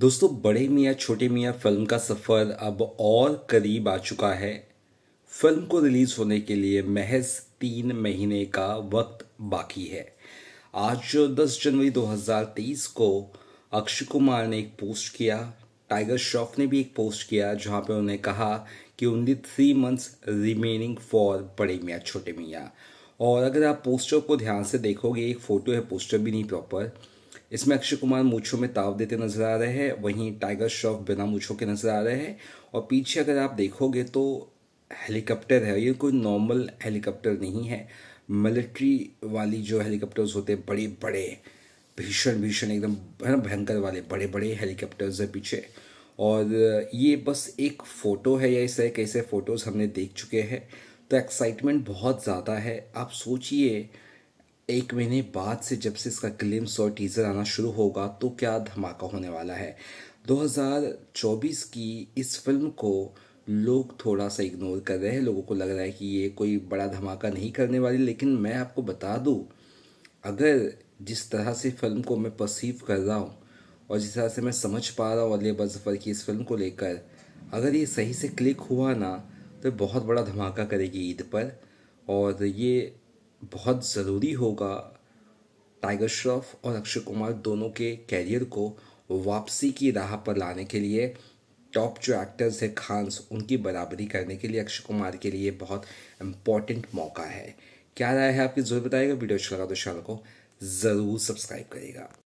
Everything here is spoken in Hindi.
दोस्तों बड़े मियाँ छोटे मियाँ फिल्म का सफ़र अब और करीब आ चुका है फिल्म को रिलीज़ होने के लिए महज तीन महीने का वक्त बाकी है आज 10 जनवरी 2023 को अक्षय कुमार ने एक पोस्ट किया टाइगर श्रॉफ ने भी एक पोस्ट किया जहां पे उन्होंने कहा कि only three months remaining for बड़े मियाँ छोटे मियाँ और अगर आप पोस्टर को ध्यान से देखोगे एक फ़ोटो है पोस्टर भी नहीं प्रॉपर इसमें अक्षय कुमार मूछों में ताव देते नजर आ रहे हैं वहीं टाइगर श्रॉफ बिना मूछों के नजर आ रहे हैं और पीछे अगर आप देखोगे तो हेलीकॉप्टर है ये कोई नॉर्मल हेलीकॉप्टर नहीं है मिलिट्री वाली जो हेलीकॉप्टर्स होते हैं बड़े बड़े भीषण भीषण एकदम है ना भयंकर वाले बड़े बड़े हेलीकॉप्टर्स है पीछे और ये बस एक फ़ोटो है या इस तरह कैसे फ़ोटोज़ हमने देख चुके हैं तो एक्साइटमेंट बहुत ज़्यादा है आप सोचिए एक महीने बाद से जब से इसका क्लिम्स और टीज़र आना शुरू होगा तो क्या धमाका होने वाला है 2024 की इस फिल्म को लोग थोड़ा सा इग्नोर कर रहे हैं लोगों को लग रहा है कि ये कोई बड़ा धमाका नहीं करने वाली लेकिन मैं आपको बता दूँ अगर जिस तरह से फिल्म को मैं परसीव कर रहा हूँ और जिस तरह से मैं समझ पा रहा हूँ अली बजफ़र की इस फिल्म को लेकर अगर ये सही से क्लिक हुआ ना तो बहुत बड़ा धमाका करेगी ईद पर और ये बहुत ज़रूरी होगा टाइगर श्रॉफ और अक्षय कुमार दोनों के कैरियर को वापसी की राह पर लाने के लिए टॉप जो एक्टर्स हैं खान्स उनकी बराबरी करने के लिए अक्षय कुमार के लिए बहुत इम्पॉर्टेंट मौका है क्या राय है आपकी ज़रूर बताएगा वीडियो अच्छा लगा तो चैनल को ज़रूर सब्सक्राइब करेगा